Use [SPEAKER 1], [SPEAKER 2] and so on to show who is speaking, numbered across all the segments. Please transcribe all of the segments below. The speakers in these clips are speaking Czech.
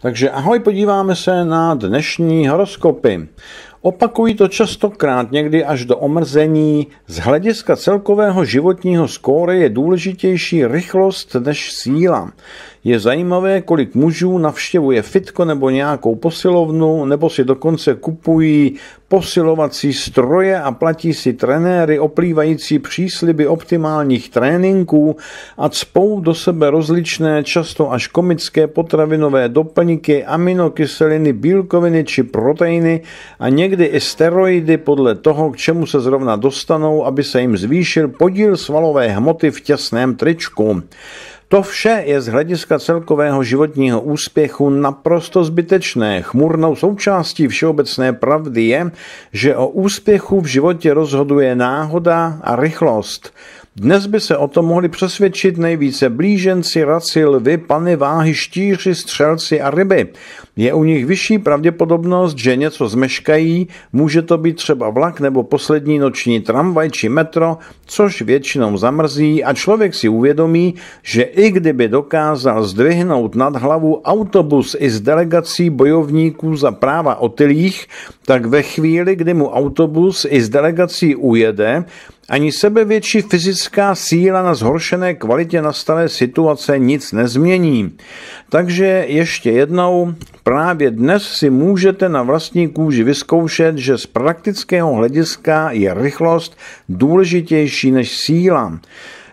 [SPEAKER 1] Takže ahoj, podíváme se na dnešní horoskopy. Opakují to častokrát někdy až do omrzení. Z hlediska celkového životního skóre je důležitější rychlost než síla. Je zajímavé, kolik mužů navštěvuje fitko nebo nějakou posilovnu, nebo si dokonce kupují posilovací stroje a platí si trenéry oplývající přísliby optimálních tréninků a cpou do sebe rozličné, často až komické potravinové doplňky, aminokyseliny, bílkoviny či proteiny a někdy někdy i steroidy podle toho, k čemu se zrovna dostanou, aby se jim zvýšil podíl svalové hmoty v těsném tričku. To vše je z hlediska celkového životního úspěchu naprosto zbytečné. Chmurnou součástí všeobecné pravdy je, že o úspěchu v životě rozhoduje náhoda a rychlost. Dnes by se o tom mohli přesvědčit nejvíce blíženci, raci, lvy, pany, váhy, štíři, střelci a ryby. Je u nich vyšší pravděpodobnost, že něco zmeškají, může to být třeba vlak nebo poslední noční tramvaj či metro, což většinou zamrzí a člověk si uvědomí, že i kdyby dokázal zdvihnout nad hlavu autobus i s delegací bojovníků za práva otylých, tak ve chvíli, kdy mu autobus i s delegací ujede, ani sebevětší fyzická síla na zhoršené kvalitě nastalé situace nic nezmění. Takže ještě jednou, právě dnes si můžete na vlastní kůži vyzkoušet, že z praktického hlediska je rychlost důležitější než síla.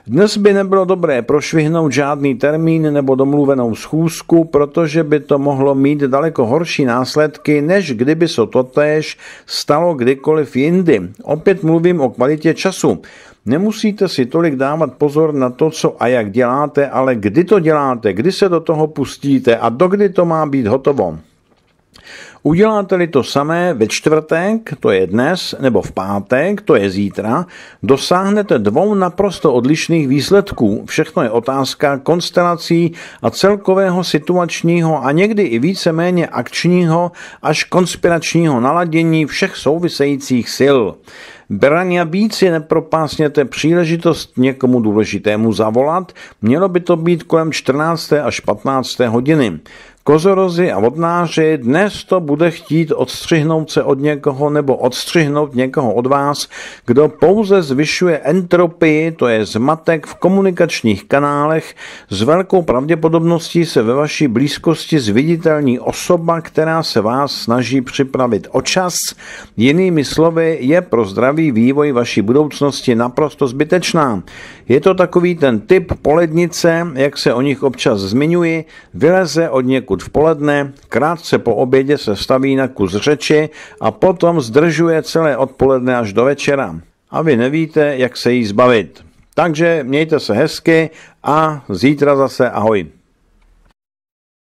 [SPEAKER 1] Dnes by nebylo dobré prošvihnout žádný termín nebo domluvenou schůzku, protože by to mohlo mít daleko horší následky, než kdyby se totéž stalo kdykoliv jindy. Opět mluvím o kvalitě času. Nemusíte si tolik dávat pozor na to, co a jak děláte, ale kdy to děláte, kdy se do toho pustíte a dokdy to má být hotovo. Uděláte-li to samé ve čtvrtek, to je dnes, nebo v pátek, to je zítra, dosáhnete dvou naprosto odlišných výsledků. Všechno je otázka konstelací a celkového situačního a někdy i víceméně akčního až konspiračního naladění všech souvisejících sil. Brania a bíci nepropásněte příležitost někomu důležitému zavolat, mělo by to být kolem 14. až 15. hodiny kozorozy a vodnáři, dnes to bude chtít odstřihnout se od někoho nebo odstřihnout někoho od vás, kdo pouze zvyšuje entropii, to je zmatek v komunikačních kanálech, s velkou pravděpodobností se ve vaší blízkosti zviditelní osoba, která se vás snaží připravit o čas, jinými slovy je pro zdravý vývoj vaší budoucnosti naprosto zbytečná. Je to takový ten typ polednice, jak se o nich občas zmiňuji, vyleze od někud pokud v poledne, krátce po obědě se staví na kus řeči a potom zdržuje celé odpoledne až do večera. A vy nevíte, jak se jí zbavit. Takže mějte se hezky a zítra zase ahoj.